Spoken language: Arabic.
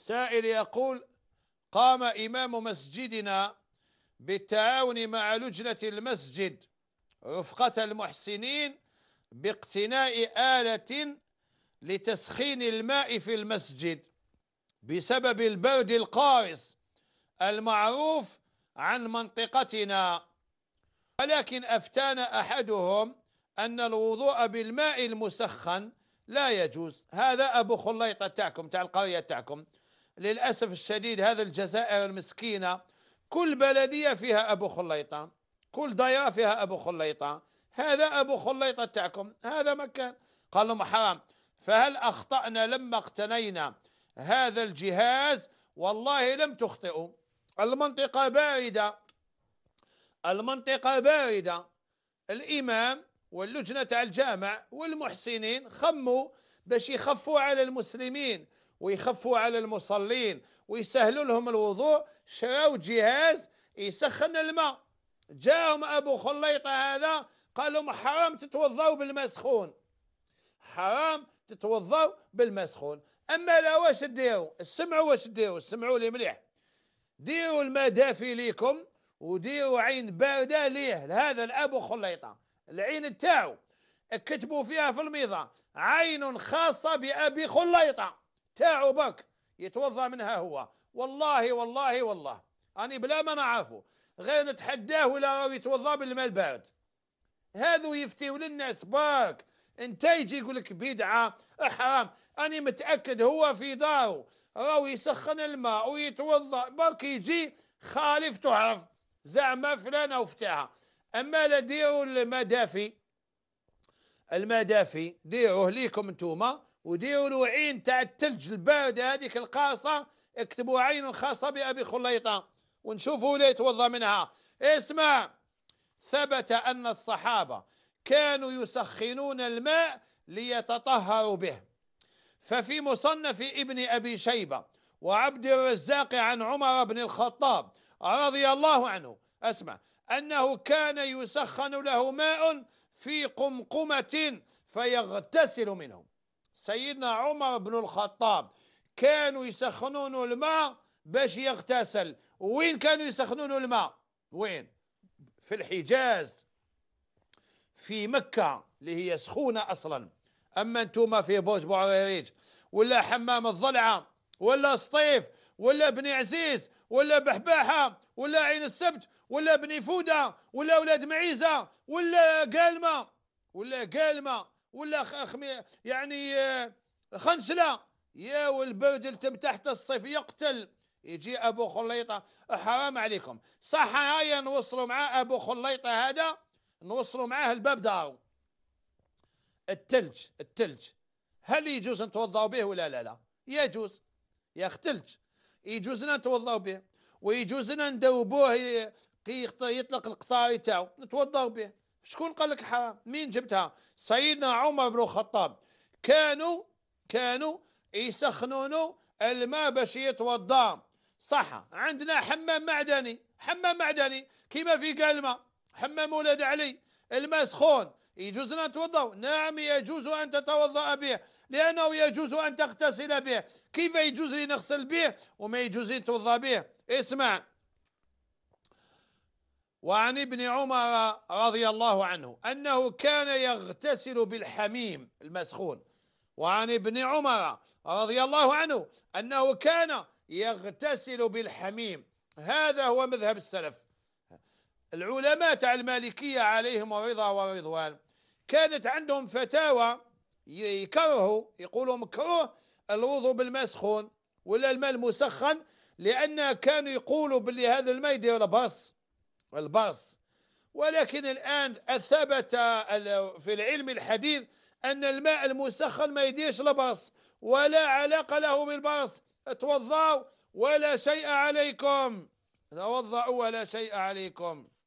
سائل يقول قام إمام مسجدنا بالتعاون مع لجنة المسجد رفقة المحسنين باقتناء آلة لتسخين الماء في المسجد بسبب البرد القارس المعروف عن منطقتنا ولكن أفتان أحدهم أن الوضوء بالماء المسخن لا يجوز هذا أبو خليطة تاعكم تاع القرية تاعكم للأسف الشديد هذا الجزائر المسكينة كل بلدية فيها أبو خليطة كل دايرة فيها أبو خليطة هذا أبو خليطة تاعكم هذا مكان قال لهم حرام فهل أخطأنا لما اقتنينا هذا الجهاز والله لم تخطئوا المنطقة باردة المنطقة باردة الإمام واللجنة تاع الجامع والمحسنين خموا باش يخفوا على المسلمين ويخفوا على المصلين ويسهلوا لهم الوضوء شراوا جهاز يسخن الماء جاهم ابو خليطه هذا قال لهم حرام تتوضاوا بالماء سخون حرام تتوضاوا بالماء سخون اما لا واش ديروا سمعوا واش ديروا سمعوا لي مليح ديروا الماء دافي ليكم وديروا عين بارده ليه لهذا الابو خليطه العين تاعو كتبوا فيها في الميضه عين خاصه بابي خليطه تعبك يتوضا منها هو والله والله والله أنا بلا ما نعرفه غير نتحداه ولا يتوضا بالماء البارد هذو يفتيو للناس باك انت يجي يقول لك بدعه احرام انا متاكد هو في داره راهو يسخن الماء ويتوضا برك يجي خالف تعرف زعما فلانه وفتاها اما لا ديروا المدافي المدافي ديروه ليكم انتوما وديروا عين تاع الثلج الباردة هذيك القاصة اكتبوا عين خاصة بأبي خليطة ونشوفوا ليه يتوضا منها اسمع ثبت أن الصحابة كانوا يسخنون الماء ليتطهروا به ففي مصنف ابن أبي شيبة وعبد الرزاق عن عمر بن الخطاب رضي الله عنه أسمع أنه كان يسخن له ماء في قمقمة فيغتسل منه سيدنا عمر بن الخطاب كانوا يسخنون الماء باش يغتسل وين كانوا يسخنون الماء وين في الحجاز في مكة اللي هي سخونة أصلا أما أنتم في بوش بوعريج ولا حمام الضلعة ولا سطيف ولا بني عزيز ولا بحباحة ولا عين السبت ولا بني فودة ولا ولاد معيزة ولا قالمة ولا قالمة ولا خمي يعني آه، خنسله يا والبرد تم تحت الصيف يقتل يجي ابو خليطه حرام عليكم صح هاي نوصلوا مع ابو خليطه هذا نوصلوا معاه الباب دارو الثلج الثلج هل يجوز نتوضاو به ولا لا لا يجوز يا ختلج يجوز لنا نتوضاو به ويجوز لنا ندوبوه كي يطلق القطار تاعو نتوضاو به شكون قال لك حرام مين جبتها سيدنا عمر بن الخطاب كانوا كانوا يسخنون الماء باش يتوضا صح عندنا حمام معدني حمام معدني كيما في قلمة حمام ولاد علي الماء سخون يجوز أن تتوضا نعم يجوز أن تتوضأ به لأنه يجوز أن تغتسل به كيف يجوز لي نغسل به وما يجوز لي نتوضأ به اسمع وعن ابن عمر رضي الله عنه أنه كان يغتسل بالحميم المسخون وعن ابن عمر رضي الله عنه أنه كان يغتسل بالحميم هذا هو مذهب السلف العلماء تاع المالكية عليهم الرضا والرضوان كانت عندهم فتاوى يكرهوا يقولوا مكروه الوضوء بالماء سخون ولا الماء المسخن لأن كانوا يقولوا باللي هذا الماء يدير برص الباص ولكن الآن اثبت في العلم الحديث أن الماء المسخن ما يديش لباص ولا علاقة له بالباص توضأوا ولا شيء عليكم توضأوا ولا شيء عليكم